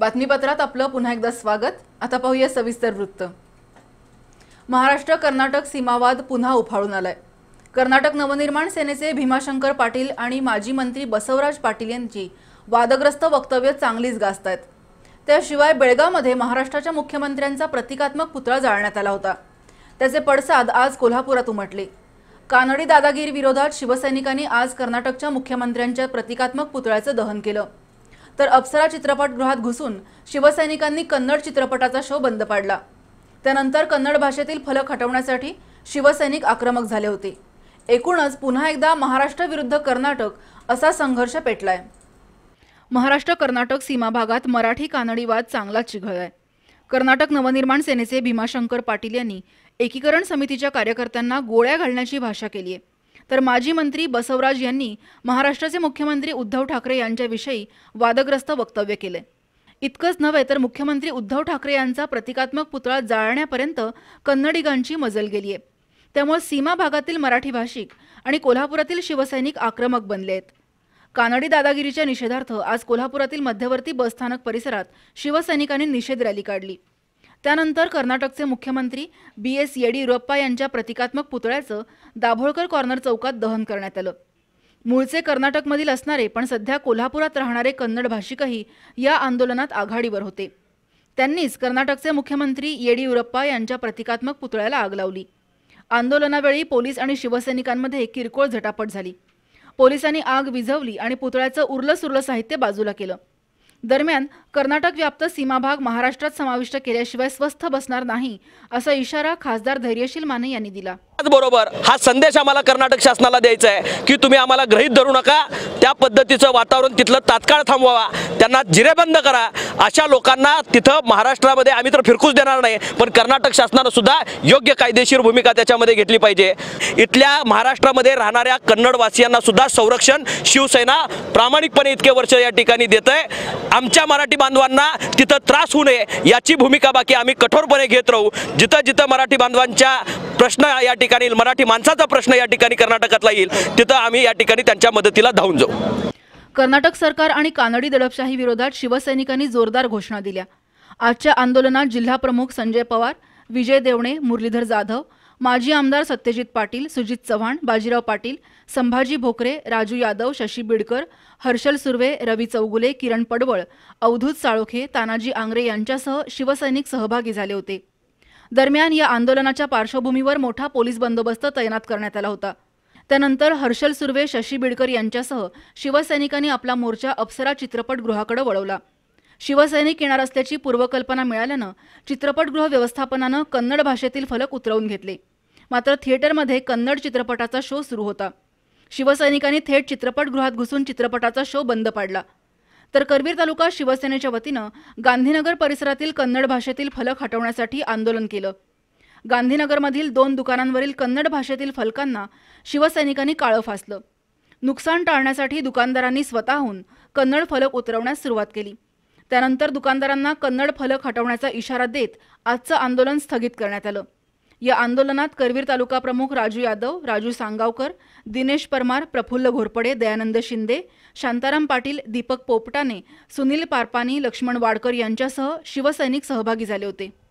बातमीपत्रात आपलं पुन्हा एकदा स्वागत आता पाहूया सविस्तर वृत्त महाराष्ट्र कर्नाटक सीमावाद पुन्हा उफाळून आलाय कर्नाटक नवनिर्माण सेनेचे भीमाशंकर पाटील आणि माजी मंत्री बसवराज पाटील यांची वादग्रस्त वक्तव्य चांगलीच गाजत आहेत त्याशिवाय बेळगावमध्ये महाराष्ट्राच्या मुख्यमंत्र्यांचा प्रतिकात्मक पुतळा जाळण्यात आला होता त्याचे पडसाद आज कोल्हापुरात उमटले कानडी दादागिरी विरोधात शिवसैनिकांनी आज कर्नाटकच्या मुख्यमंत्र्यांच्या प्रतिकात्मक पुतळ्याचं दहन केलं तर अप्सरा चित्रपटगृहात घुसून शिवसैनिकांनी कन्नड चित्रपटाचा शो बंद पाडला त्यानंतर कन्नड भाषेतील फलक हटवण्यासाठी शिवसैनिक आक्रमक झाले होते एकूणच पुन्हा एकदा महाराष्ट्र विरुद्ध कर्नाटक असा संघर्ष पेटलाय महाराष्ट्र कर्नाटक सीमा भागात मराठी कानडीवाद वाद चिघळ चिघळलाय कर्नाटक नवनिर्माण सेनेचे भीमाशंकर पाटील यांनी एकीकरण समितीच्या कार्यकर्त्यांना गोळ्या घालण्याची भाषा केली आहे तर माजी मंत्री बसवराज यांनी महाराष्ट्राचे मुख्यमंत्री उद्धव ठाकरे यांच्याविषयी वादग्रस्त वक्तव्य केले इतकंच नव्हे तर मुख्यमंत्री उद्धव ठाकरे यांचा प्रतिकात्मक पुतळा जाळण्यापर्यंत कन्नडिगांची मजल गेली त्यामुळे सीमा भागातील मराठी भाषिक आणि कोल्हापुरातील शिवसैनिक आक्रमक बनले आहेत कानडी दादागिरीच्या निषेधार्थ आज कोल्हापुरातील मध्यवर्ती बसस्थानक परिसरात शिवसैनिकांनी निषेध रॅली काढली त्यानंतर कर्नाटकचे मुख्यमंत्री बी एस येडियुरप्पा यांच्या प्रतिकात्मक पुतळ्याचं दाभोळकर कॉर्नर चौकात दहन करण्यात आलं मूळचे कर्नाटकमधील असणारे पण सध्या कोल्हापुरात राहणारे कन्नड भाषिकही या आंदोलनात आघाडीवर होते त्यांनीच कर्नाटकचे मुख्यमंत्री येडियुरप्पा यांच्या प्रतिकात्मक पुतळ्याला आग लावली आंदोलनावेळी पोलीस आणि शिवसैनिकांमध्ये किरकोळ झटापट झाली पोलिसांनी आग विझवली आणि पुतळ्याचं उरलं सुरलं साहित्य बाजूला केलं दरम्यान कर्नाटक व्याप्त सीमाभाग महाराष्ट्रात समाविष्ट केल्याशिवाय स्वस्थ बसणार नाही असा इशारा खासदार धैर्यशील माने यांनी दिला त्याचबरोबर हा संदेश आम्हाला कर्नाटक शासनाला द्यायचा आहे की तुम्ही आम्हाला ग्रहित धरू नका त्या पद्धतीचं वातावरण तिथलं तात्काळ थांबवावा त्यांना जिरेबंद करा अशा लोकांना तिथं महाराष्ट्रामध्ये आम्ही तर फिरकूच देणार नाही पण कर्नाटक शासनानं सुद्धा योग्य कायदेशीर भूमिका त्याच्यामध्ये घेतली पाहिजे इथल्या महाराष्ट्रामध्ये राहणाऱ्या कन्नडवासियांना सुद्धा संरक्षण शिवसेना प्रामाणिकपणे इतके वर्ष या ठिकाणी देत आमच्या मराठी बांधवांना तिथं त्रास होऊ नये याची भूमिका बाकी आम्ही कठोरपणे घेत राहू जिथं जिथं मराठी बांधवांच्या प्रश्न या ठिकाणी मराठी माणसाचा प्रश्न या ठिकाणी कर्नाटकातला येईल तिथं आम्ही या ठिकाणी त्यांच्या मदतीला धावून जाऊ कर्नाटक सरकार आणि कानडी दडपशाही विरोधात शिवसैनिकांनी जोरदार घोषणा दिल्या आजच्या आंदोलनात जिल्हा प्रमुख संजय पवार विजय देवणे मुरलीधर जाधव माजी आमदार सत्यजित पाटील सुजित चव्हाण बाजीराव पाटील संभाजी भोकरे राजू यादव शशी बिडकर हर्षल सुर्वे रवी चौगुले किरण पडवळ अवधूत साळोखे तानाजी आंग्रे यांच्यासह शिवसैनिक सहभागी झाले होते दरम्यान या आंदोलनाच्या पार्श्वभूमीवर मोठा पोलीस बंदोबस्त तैनात करण्यात आला होता त्यानंतर हर्षल सुर्वे शशी बिडकर यांच्यासह शिवसैनिकांनी आपला मोर्चा अप्सरा चित्रपटगृहाकडे वळवला शिवसैनिक येणार असल्याची पूर्वकल्पना मिळाल्यानं चित्रपटगृह व्यवस्थापनानं कन्नड भाषेतील फलक उतरवून घेतले मात्र थिएटरमध्ये कन्नड चित्रपटाचा शो सुरू होता शिवसैनिकांनी थेट चित्रपटगृहात घुसून चित्रपटाचा शो बंद पाडला तर करवीर तालुका शिवसेनेच्या वतीनं गांधीनगर परिसरातील कन्नड भाषेतील फलक हटवण्यासाठी आंदोलन केलं गांधीनगरमधील दोन दुकानांवरील कन्नड भाषेतील फलकांना शिवसैनिकांनी काळं फासलं नुकसान टाळण्यासाठी दुकानदारांनी स्वतःहून कन्नड फलक उतरवण्यास सुरुवात केली त्यानंतर दुकानदारांना कन्नड फलक हटवण्याचा इशारा देत आजचं आंदोलन स्थगित करण्यात आलं या आंदोलनात करवीर तालुका प्रमुख राजू यादव राजू सांगावकर दिनेश परमार प्रफुल्ल घोरपडे दयानंद शिंदे शांताराम पाटील दीपक पोपटाने सुनील पारपानी लक्ष्मण वाडकर यांच्यासह शिवसैनिक सहभागी झाले होते